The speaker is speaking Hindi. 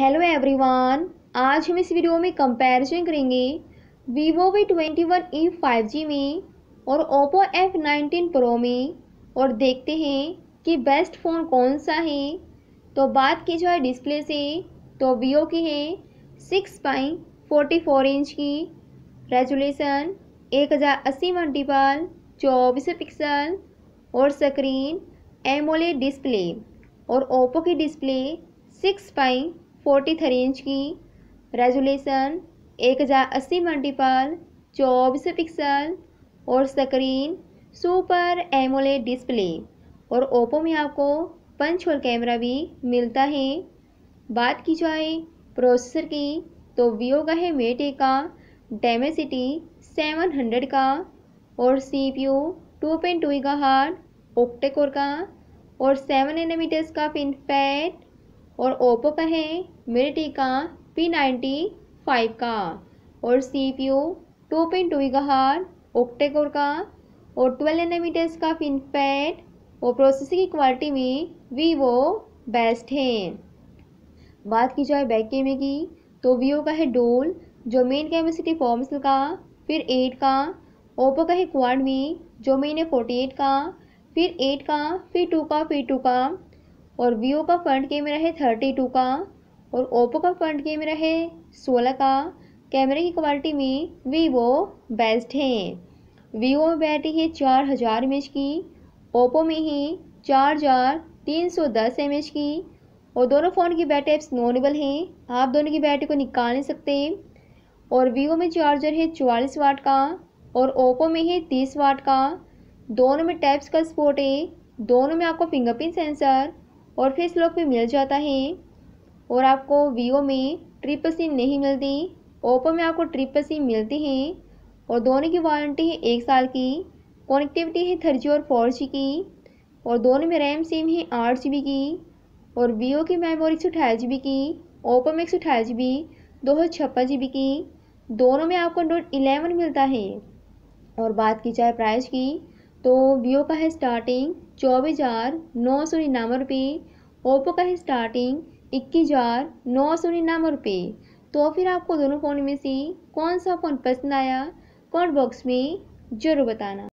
हेलो एवरीवन आज हम इस वीडियो में कंपैरिजन करेंगे Vivo V twenty one e five G में और ओप्पो एफ नाइनटीन प्रो में और देखते हैं कि बेस्ट फ़ोन कौन सा है तो बात की जाए डिस्प्ले से तो वीवो की है सिक्स पाई फोर्टी फोर इंच की रेजुलेशन एक हज़ार अस्सी मल्टीपल चौबीस पिक्सल और स्क्रीन एमोले डिस्प्ले और ओप्पो की डिस्प्ले सिक्स पाई फोर्टी थ्री इंच की रेजुलेशन एक हज़ार अस्सी मल्टीपल चौबीस पिक्सल और स्क्रीन सुपर एमोलेड डिस्प्ले और ओप्पो में आपको पंच और कैमरा भी मिलता है बात की जाए प्रोसेसर की तो वीओ का है मेटे का डेमेसिटी सेवन हंड्रेड का और C P U two point two का हार्ड ओक्टेकोर का और सेवन एनमीटर्स का फिनपैट और ओप्पो का है मिर्टी का पी नाइन्टी फाइव का और C P U two point two गहार ओक्टेकोर का और ट्वेल्व एनामीटर्स का पैड और प्रोसेसिंग की क्वालिटी में वीवो बेस्ट है बात की जाए बैक कैमरे की तो वीवो का है डोल जो मेन कैपेसिटी फॉर्म्स का फिर एट का ओप्पो का है क्वाड में जो मेन है फोर्टी एट का फिर एट का फिर टू का फिर टू का और वीवो का फ्रंट कैमरा है थर्टी टू का और ओप्पो का फ्रंट कैमरा है सोलह का कैमरे की क्वालिटी में वीवो बेस्ट है वीवो में बैटरी है चार हज़ार एम की ओप्पो में ही चार हज़ार तीन सौ दस एम की और दोनों फ़ोन की बैटरी एप्स नॉनेबल हैं आप दोनों की बैटरी को निकाल नहीं सकते और वीवो में चार्जर है चवालीस वाट का और ओप्पो में है तीस वाट का दोनों में टैप्स का स्पोर्ट है दोनों में आपको फिंगरप्रिंट सेंसर और फिर स्लोक में मिल जाता है और आपको वीवो में ट्रिपल सिम नहीं मिलती ओपो में आपको ट्रिपल सिम मिलती है और दोनों की वारंटी है एक साल की कनेक्टिविटी है थ्री जी और फोर जी की और दोनों में रैम सेम है आठ जी बी की और वीवो की मेमोरी एक सौ अठाईस जी बी की ओप्पो में एक सौ अठाईस जी बी दो सौ छप्पन जी बी की दोनों में आपको नोट इलेवन मिलता है और बात की जाए प्राइस की तो वीओ का है स्टार्टिंग चौबीस हज़ार नौ सौ निन्यानवे रुपये ओप्पो का है स्टार्टिंग इक्कीस हज़ार नौ सौ निन्यानवे रुपये तो फिर आपको दोनों फ़ोन में से कौन सा फ़ोन पसंद आया कमेंट बॉक्स में ज़रूर बताना